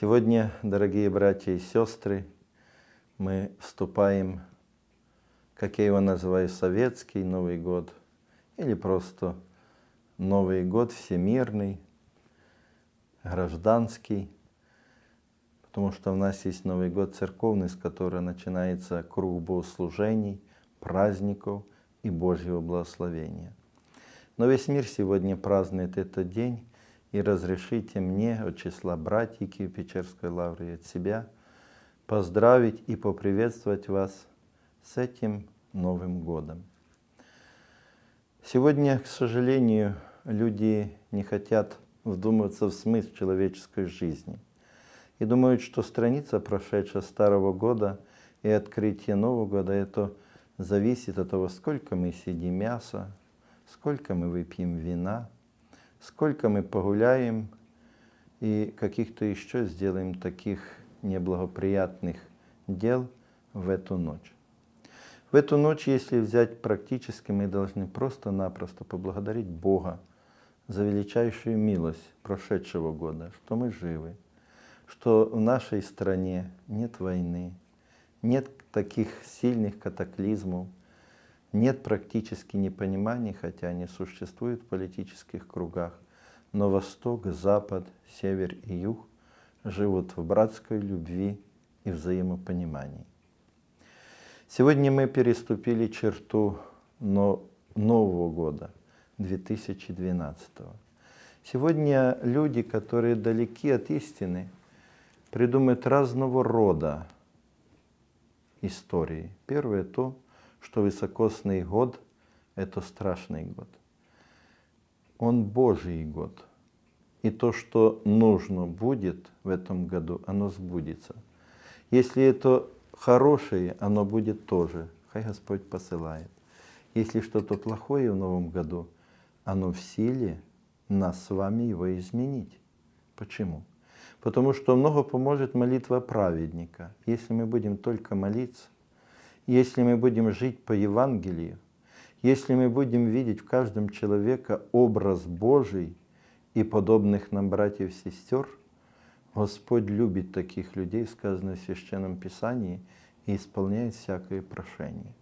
Сегодня, дорогие братья и сестры, мы вступаем, как я его называю, советский Новый год, или просто Новый год всемирный, гражданский, потому что у нас есть Новый год церковный, с которого начинается круг богослужений, праздников и Божьего благословения. Но весь мир сегодня празднует этот день, и разрешите мне от числа братьев Киево-Печерской лавры и от себя поздравить и поприветствовать вас с этим Новым годом. Сегодня, к сожалению, люди не хотят вдумываться в смысл человеческой жизни и думают, что страница прошедшая старого года и открытие Нового года – это зависит от того, сколько мы съедим мяса, сколько мы выпьем вина – сколько мы погуляем и каких-то еще сделаем таких неблагоприятных дел в эту ночь. В эту ночь, если взять практически, мы должны просто-напросто поблагодарить Бога за величайшую милость прошедшего года, что мы живы, что в нашей стране нет войны, нет таких сильных катаклизмов, нет практически непониманий, хотя они существуют в политических кругах, но Восток, Запад, Север и Юг живут в братской любви и взаимопонимании. Сегодня мы переступили черту Нового года, 2012 Сегодня люди, которые далеки от истины, придумают разного рода истории. Первое то, что високосный год – это страшный год. Он Божий год. И то, что нужно будет в этом году, оно сбудется. Если это хорошее, оно будет тоже. Хай Господь посылает. Если что-то плохое в новом году, оно в силе нас с вами его изменить. Почему? Потому что много поможет молитва праведника. Если мы будем только молиться, если мы будем жить по Евангелию, если мы будем видеть в каждом человека образ Божий и подобных нам братьев и сестер, Господь любит таких людей, сказано в Священном Писании, и исполняет всякое прошение.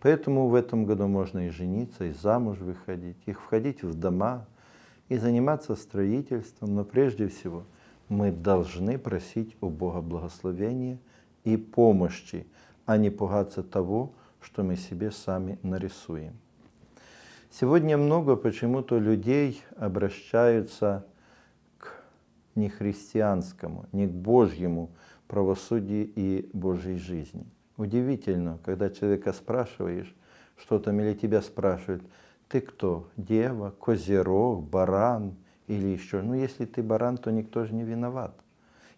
Поэтому в этом году можно и жениться, и замуж выходить, их входить в дома, и заниматься строительством, но прежде всего мы должны просить у Бога благословения и помощи а не пугаться того, что мы себе сами нарисуем. Сегодня много почему-то людей обращаются к нехристианскому, не к Божьему правосудию и Божьей жизни. Удивительно, когда человека спрашиваешь, что то или тебя спрашивают, ты кто, дева, козерог, баран или еще. Ну, если ты баран, то никто же не виноват.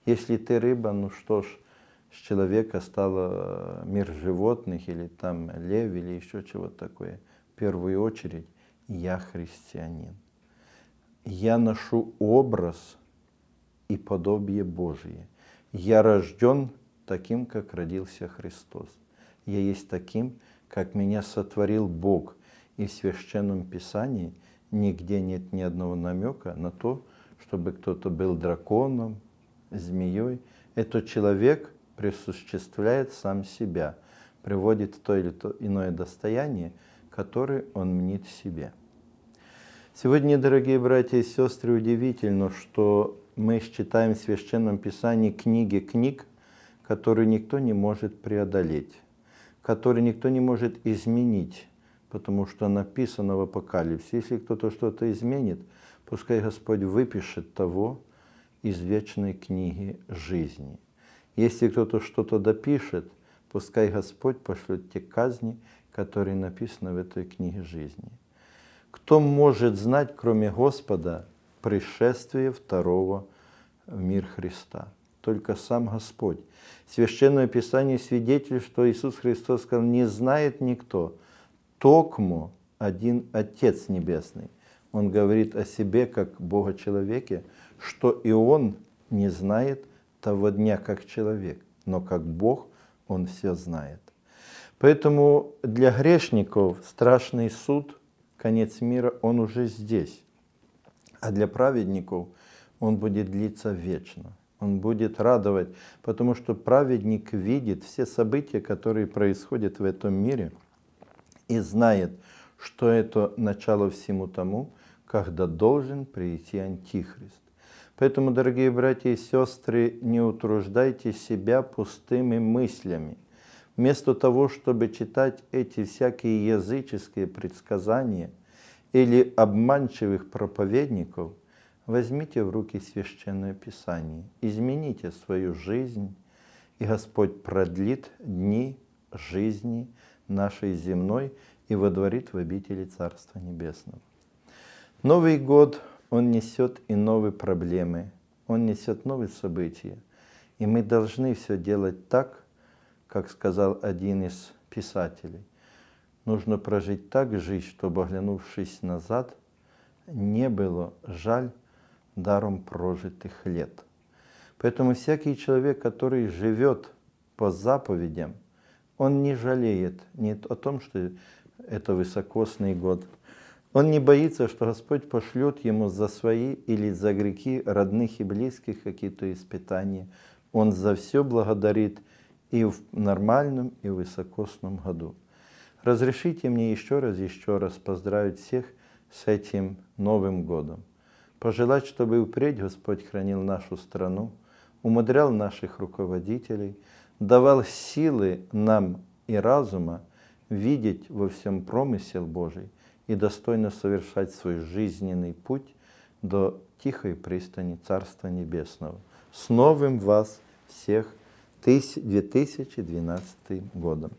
Если ты рыба, ну что ж, с человека стало э, мир животных или там лев или еще чего-то такое. В первую очередь я христианин. Я ношу образ и подобие Божие. Я рожден таким, как родился Христос. Я есть таким, как меня сотворил Бог. И в Священном Писании нигде нет ни одного намека на то, чтобы кто-то был драконом, змеей. Это человек, присуществляет сам себя, приводит в то или то иное достояние, которое он мнит себе. Сегодня, дорогие братья и сестры, удивительно, что мы считаем в Священном Писании книги книг, которые никто не может преодолеть, которые никто не может изменить, потому что написано в Апокалипсисе, если кто-то что-то изменит, пускай Господь выпишет того из вечной книги жизни. Если кто-то что-то допишет, пускай Господь пошлет те казни, которые написаны в этой книге жизни. Кто может знать, кроме Господа, пришествие второго в мир Христа? Только сам Господь. Священное Писание свидетельствует, что Иисус Христос сказал, не знает никто, токмо один Отец Небесный. Он говорит о себе, как Бога-человеке, что и Он не знает – того дня как человек, но как Бог он все знает. Поэтому для грешников страшный суд, конец мира, он уже здесь. А для праведников он будет длиться вечно. Он будет радовать, потому что праведник видит все события, которые происходят в этом мире, и знает, что это начало всему тому, когда должен прийти Антихрист. Поэтому, дорогие братья и сестры, не утруждайте себя пустыми мыслями. Вместо того, чтобы читать эти всякие языческие предсказания или обманчивых проповедников, возьмите в руки Священное Писание, измените свою жизнь, и Господь продлит дни жизни нашей земной и водворит в обители Царства Небесного. Новый год – он несет и новые проблемы, он несет новые события. И мы должны все делать так, как сказал один из писателей. Нужно прожить так жизнь, чтобы, оглянувшись назад, не было жаль даром прожитых лет. Поэтому всякий человек, который живет по заповедям, он не жалеет ни о том, что это высокосный год, он не боится, что Господь пошлет ему за свои или за греки родных и близких какие-то испытания. Он за все благодарит и в нормальном, и в высокосном году. Разрешите мне еще раз, еще раз поздравить всех с этим Новым годом. Пожелать, чтобы впредь Господь хранил нашу страну, умудрял наших руководителей, давал силы нам и разума видеть во всем промысел Божий – и достойно совершать свой жизненный путь до тихой пристани Царства Небесного. С новым вас всех 2012 годом!